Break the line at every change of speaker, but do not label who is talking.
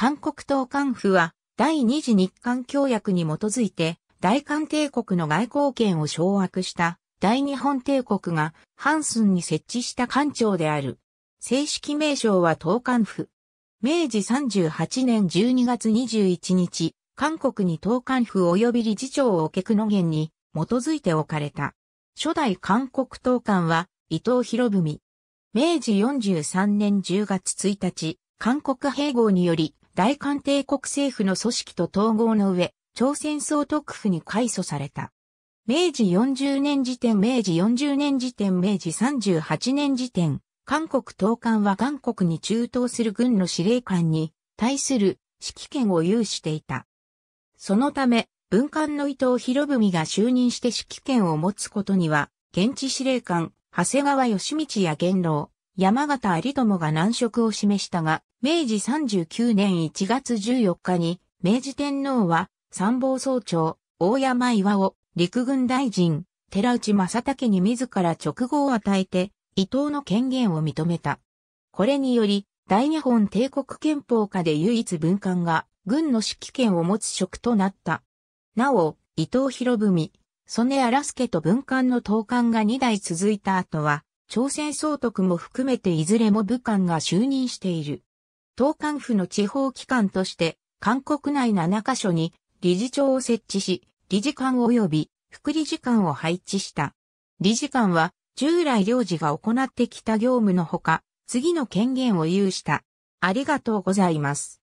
韓
国党官府は第二次日韓協約に基づいて大韓帝国の外交権を掌握した大日本帝国がハンスンに設置した官庁である。正式名称は東韓府。明治38年12月21日、韓国に東韓府及び理事長をケくのゲに基づいて置かれた。初代韓国東韓は伊藤博文。明治43年10月1日、韓国併合により大韓帝国政府の組織と統合の上、朝鮮総督府に改組された。明治40年時点、明治40年時点、明治38年時点、韓国統監は韓国に中東する軍の司令官に対する指揮権を有していた。そのため、文官の伊藤博文が就任して指揮権を持つことには、現地司令官、長谷川義道や元老、山形有友が難色を示したが、明治39年1月14日に、明治天皇は参謀総長、大山岩を陸軍大臣、寺内正武に自ら直後を与えて、伊藤の権限を認めた。これにより、大日本帝国憲法下で唯一文官が軍の指揮権を持つ職となった。なお、伊藤博文、曽根荒助と文官の統官が2代続いた後は、朝鮮総督も含めていずれも武漢が就任している。党韓府の地方機関として、韓国内7カ所に理事長を設置し、理事官及び副理事官を配置した。理事官は、従来領事が行ってきた業務のほか、次の権限を有した。ありがとうございます。